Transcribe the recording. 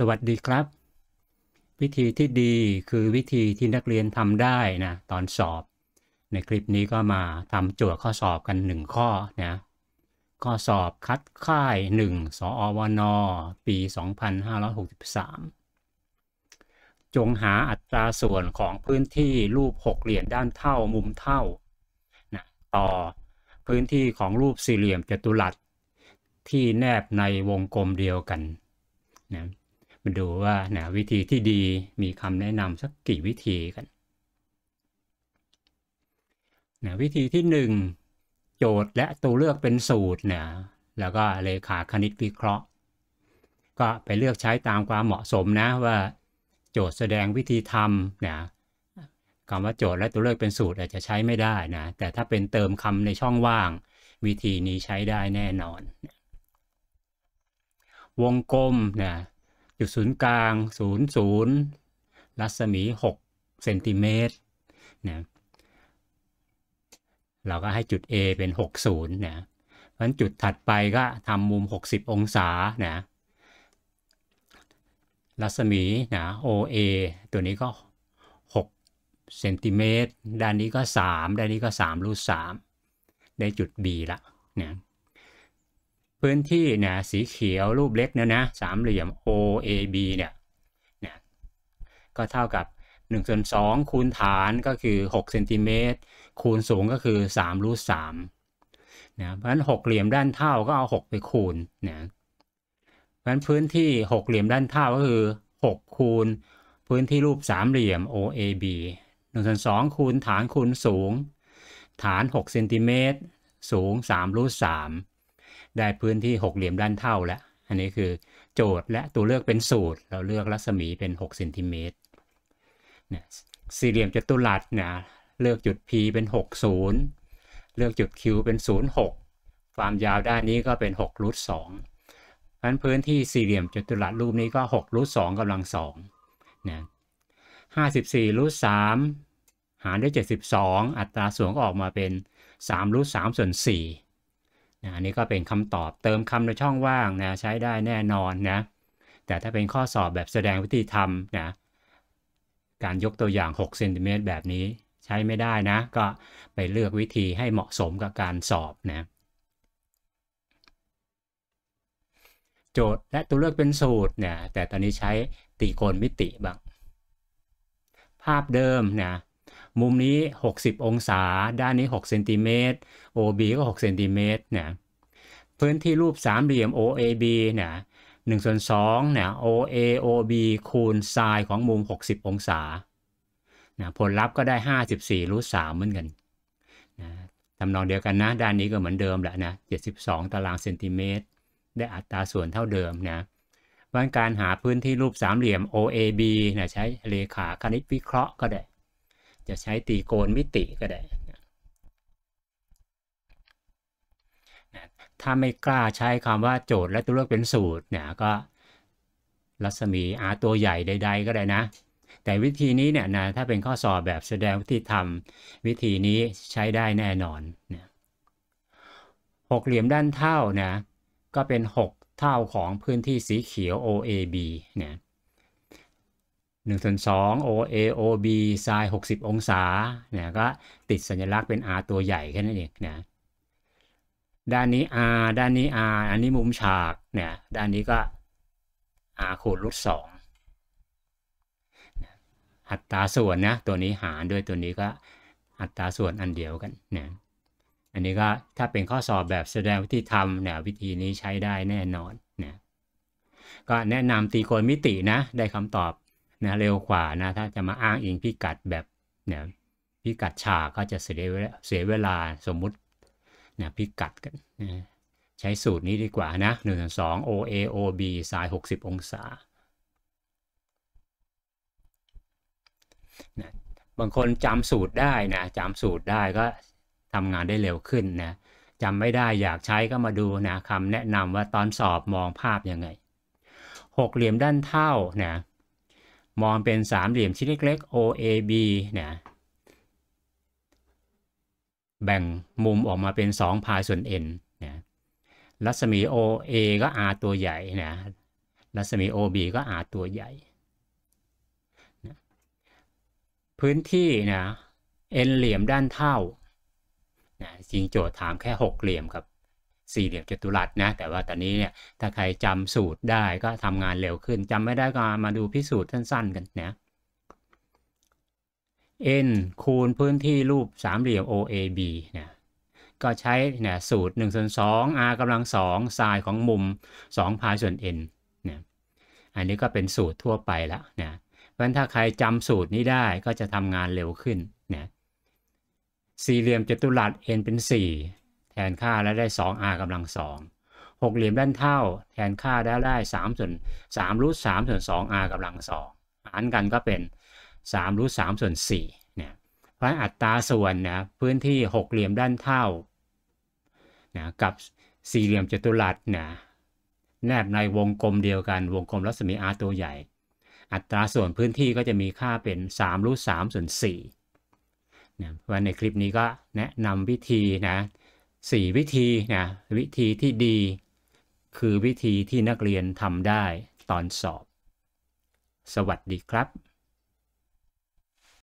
สวัสดีครับ วิธีที่ดีคือวิธีที่นักเรียนทำได้นะ ตอนสอบ ในคลิปนี้ก็มาทำโจทย์ข้อสอบกันหนึ่งข้อนะข้อสอบคัดค่าย 1สออวน ปี 2563 จงหาอัตราส่วนของพื้นที่รูปหกเหลี่ยมด้านเท่ามุมเท่านะต่อพื้นที่ของรูปสี่เหลี่ยมจัตุรัส ที่แนบในวงกลมเดียวกันนะมาดูว่าแนววิธีที่ดีมีคำแนะนำสักกี่วิธีกันนววิธีที่ 1 โจทย์และตัวเลือกเป็นสูตรนะแล้วก็เลขาคณิตวิเคราะห์ ก็ไปเลือกใช้ตามความเหมาะสมนะว่า โจทย์แสดงวิธีทำนะคำว่าโจทย์และตัวเลือกเป็นสูตรอาจจะใช้ไม่ได้นะแต่ถ้าเป็นเติมคำในช่องว่าง วิธีนี้ใช้ได้แน่นอน วงกลมนะจุดศูนย์กลาง00รัศมี 6 เซนติเมตรนะเราก็ให้จุด A เป็น 60นะเพราะจุดถัดไปก็ทำมุม 60 องศานะรัศมีนะ OA ตัวนี้ก็6เซนติเมตร ด้านนี้ก็ 3 ด้านนี้ก็ 3 รูท3ได้จุด B ละนะพื้นที่เนี่ยสีเขียวรูปเล็กเนี่ยนะสามเหลี่ยม OAB เนี่ยนะก็เท่ากับ1ส่วน2คูณฐานก็คือ6เซนติเมตรคูณสูงก็คือ3รูท3นะเพราะฉะนั้นหกเหลี่ยมด้านเท่าก็เอา6ไปคูณนะเพราะฉะนั้นพื้นที่หกเหลี่ยมด้านเท่าก็คือ6คูณพื้นที่รูปสามเหลี่ยม OAB 1ส่วน2คูณฐานคูณสูง ฐาน6เซนติเมตรสูง3รูท3ได้พื้นที่หกเหลี่ยมด้านเท่าแล้วอันนี้คือโจทย์และตัวเลือกเป็นสูตร เราเลือกรัศมีเป็น6เซนติเมตรเนี่ย สี่เหลี่ยมจัตุรัสเนี่ย เลือกจุด P เป็น 60 เลือกจุด Q เป็น06ความยาวด้านนี้ก็เป็น6รูทสองนั้นพื้นที่สี่เหลี่ยมจัตุรัสรูปนี้ก็6รูทสองกำลังสองนยห้าสิบสี่รูทสามหารด้วย72 อัตราส่วนก็ออกมาเป็น3รูทสามส่วน4อันนี้ก็เป็นคำตอบเติมคำในช่องว่างนะใช้ได้แน่นอนนะ แต่ถ้าเป็นข้อสอบแบบแสดงวิธีทำนะ การยกตัวอย่าง6เซนติเมตรแบบนี้ใช้ไม่ได้นะ ก็ไปเลือกวิธีให้เหมาะสมกับการสอบนะ โจทย์และตัวเลือกเป็นสูตรเนี่ยแต่ตอนนี้ใช้ตีโกณมิติบ้างภาพเดิมนะมุมนี้ 60 องศา ด้านนี้6เซนติเมตร OB ก็6เซนติเมตรนยพื้นที่รูปสามเหลี่ยม OAB เนี่่1ส่วน2เนี่ย OA OB คูณไซน์ของมุม 60 องศานผลลัพธ์ก็ได้ 54รูท3เหมือนกันนะทำนองเดียวกันนะ ด้านนี้ก็เหมือนเดิมแหละนะ72 ตารางเซนติเมตร ได้อัตราส่วนเท่าเดิมนะวันการหาพื้นที่รูปสามเหลี่ยม OAB นะใช้เลขาคณิตวิเคราะห์ก็ได้จะใช้ตีโกนมิติก็ได้ ถ้าไม่กล้าใช้คำว่าโจทย์และตัวเลือกเป็นสูตรเนี่ยก็รัศมีอาตัวใหญ่ใดๆก็ได้นะ แต่วิธีนี้เนี่ยนะถ้าเป็นข้อสอบแบบแสดงวิธีทำวิธีนี้ใช้ได้แน่นอนเนี่ยหกเหลี่ยมด้านเท่านะก็เป็น 6 เท่าของพื้นที่สีเขียว OAB เนี่ย1ส่วน2 OA OB ไซน์60 องศาเนี่ยก็ติดสัญลักษณ์เป็น R ตัวใหญ่แค่นั้นเองนะด้านนี้ R ด้านนี้ R อันนี้มุมฉากเนี่ยด้านนี้ก็ R คูณรูทสองอัตราส่วนนะ ตัวนี้หารด้วยตัวนี้ก็อัตราส่วนอันเดียวกันนะอันนี้ก็ถ้าเป็นข้อสอบแบบแสดงวิธีทำเนี่ยวิธีนี้ใช้ได้แน่นอนนะก็แนะนำตีโกณมิตินะ ได้คำตอบนะเร็วกว่านะ ถ้าจะมาอ้างอิงพิกัดแบบเนี่ยพิกัดฉากก็จะเสียเสียเวลาสมมุตินะพิกัดกันนะใช้สูตรนี้ดีกว่านะ1นึ่งสอง OA OB สาย 60 องศานะบางคนจำสูตรได้นะจำสูตรได้ก็ทำงานได้เร็วขึ้นนะจำไม่ได้อยากใช้ก็มาดูนะคำแนะนำว่าตอนสอบมองภาพยังไง หกเหลี่ยมด้านเท่านะมองเป็นสามเหลี่ยมชิ้นเล็กๆ OAB เนี่ย แบ่งมุมออกมาเป็น2พายส่วน n นะรัศมี OA ก็ r ตัวใหญ่นะรัศมี OB ก็ r ตัวใหญ่นะพื้นที่นะ n เหลี่ยมด้านเท่านะจริงโจทย์ถามแค่ 6 เหลี่ยมครับสี่เหลี่ยมจัตุรัสนะแต่ว่าตอนนี้เนี่ยถ้าใครจำสูตรได้ก็ทำงานเร็วขึ้น จำไม่ได้ก็มาดูพิสูจน์สั้นๆกันนะ n คูณพื้นที่รูปสามเหลี่ยม OAB นะก็ใช้เนี่ยสูตร1ส่วน2 r กำลัง2ไซน์ของมุม2พายส่วน n นะอันนี้ก็เป็นสูตรทั่วไปละนะเพราะฉะนั้นถ้าใครจำสูตรนี้ได้ก็จะทำงานเร็วขึ้นนะสี่เหลี่ยมจัตุรัส n เป็น 4แทนค่าแล้วได้ 2r กำลังสองหกเหลี่ยมด้านเท่าแทนค่าแล้วได้3ส่วน3รูท3ส่วน 2r กำลังสองหารกันก็เป็น3รูท3ส่วน4เนี่ย เพราะอัตราส่วนนะพื้นที่หกเหลี่ยมด้านเท่านะกับสี่เหลี่ยมจัตุรัสนะแนบในวงกลมเดียวกันวงกลมรัศมี r ตัวใหญ่ อัตราส่วนพื้นที่ก็จะมีค่าเป็น3รูท3ส่วน4นะวันในคลิปนี้ก็แนะนำวิธีนะสี่วิธีนะวิธีที่ดี คือวิธีที่นักเรียนทำได้ตอนสอบ สวัสดีครับ